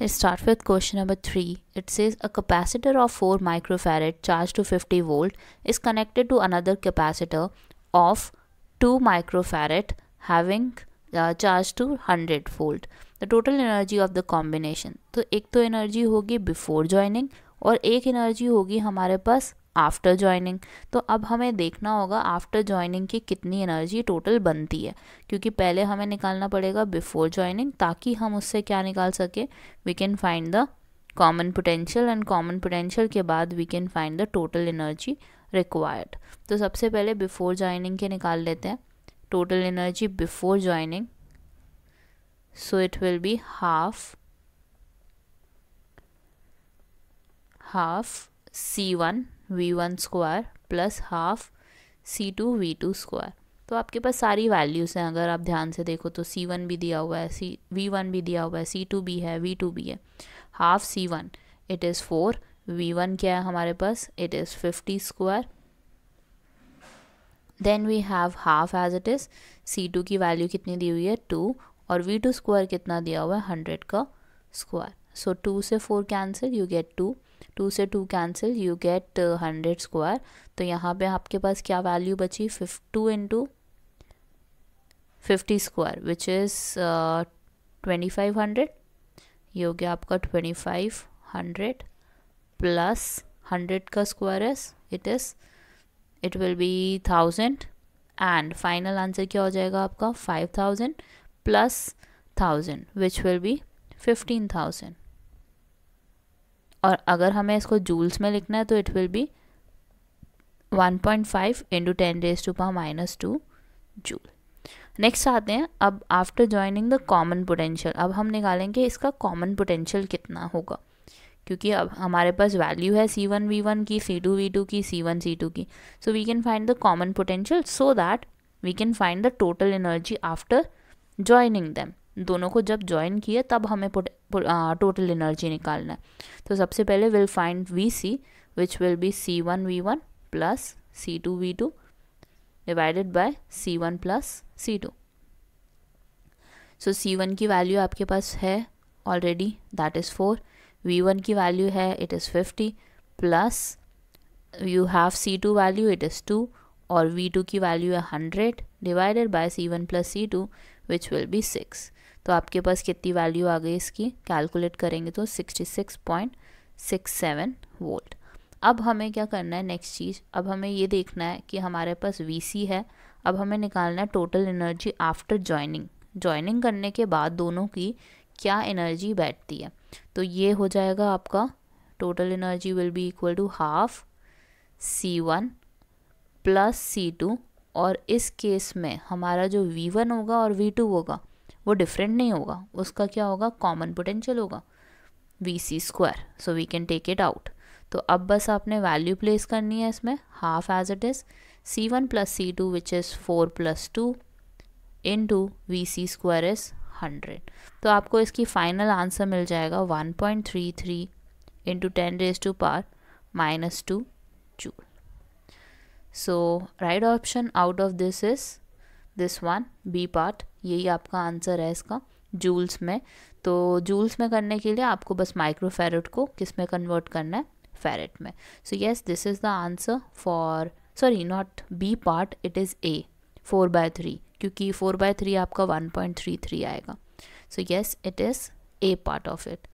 Let's start with question number three. It says a capacitor of four microfarad charged to fifty volt is connected to another capacitor of two microfarad having uh, charge to hundred volt. The total energy of the combination. तो एक तो energy होगी before joining और एक energy होगी हमारे पास after joining तो अब हमें देखना होगा आफ्टर ज्वाइनिंग की कितनी एनर्जी टोटल बनती है क्योंकि पहले हमें निकालना पड़ेगा बिफोर ज्वाइनिंग ताकि हम उससे क्या निकाल सकें we can find the common potential and common potential के बाद we can find the total energy required तो सबसे पहले बिफोर ज्वाइनिंग के निकाल लेते हैं total energy before joining so it will be half half C one V one square plus half C two V two square तो आपके पास सारी वैल्यूज़ हैं अगर आप ध्यान से देखो तो सी वन भी दिया हुआ है सी वी वन भी दिया हुआ है सी टू भी है वी टू भी है half C one it is four V one क्या है हमारे पास it is fifty square then we have half as it is C two की वैल्यू कितनी दी हुई है टू और वी टू स्क्वायर कितना दिया हुआ है हंड्रेड का स्क्वायर सो टू से four cancel you get two two से two cancel you get hundred square तो यहाँ पे आपके पास क्या वैल्यू बची फिफ two into fifty square which is twenty five hundred ये हो गया आपका twenty five hundred plus hundred का square is it is it will be thousand and final answer क्या हो जाएगा आपका five thousand plus thousand which will B fifteen thousand और अगर हमें इसको जूल्स में लिखना है तो it will be 1.5 point five into ten raise to power minus two joule next आते हैं अब after joining the common potential अब हम निकालेंगे इसका कॉमन पोटेंशियल कितना होगा क्योंकि अब हमारे पास वैल्यू है सी वन वी वन की सी टू वी टू की सी वन सी टू की so we can find the common potential so that we can find the total energy after joining them दोनों को जब ज्वाइन किया तब हमें टोटल एनर्जी निकालना है तो सबसे पहले will find V C which will be C one V one plus C two V two divided by C one plus C two so C one की वैल्यू आपके पास है already that is four V one की value है it is fifty plus you have C two value it is two और V two की value है hundred divided by C one plus C two which will be six तो आपके पास कितनी value आ गई इसकी कैलकुलेट करेंगे तो 66.67 वोल्ट अब हमें क्या करना है नेक्स्ट चीज़ अब हमें ये देखना है कि हमारे पास वी है अब हमें निकालना है total energy after joining joining करने के बाद दोनों की क्या एनर्जी बैठती है तो ये हो जाएगा आपका total energy will be equal to half C one plus C two और इस केस में हमारा जो वी वन होगा और वी टू होगा वो डिफरेंट नहीं होगा उसका क्या होगा कॉमन पोटेंशियल होगा V C square so we can take it out तो अब बस आपने वैल्यू प्लेस करनी है इसमें half as it is C one plus C two which is four plus two in two V C square is hundred तो आपको इसकी फाइनल आंसर मिल जाएगा one point three three in two ten raise to power minus two joule so right option out of this is this one B part यही आपका answer है इसका joules में तो जूल्स में करने के लिए आपको बस माइक्रोफेरेट को किस में कन्वर्ट करना है फेरेट में so yes this is the answer for sorry not B part it is A four by three क्योंकि फोर बाय थ्री आपका वन पॉइंट थ्री थ्री आएगा so yes it is A part of it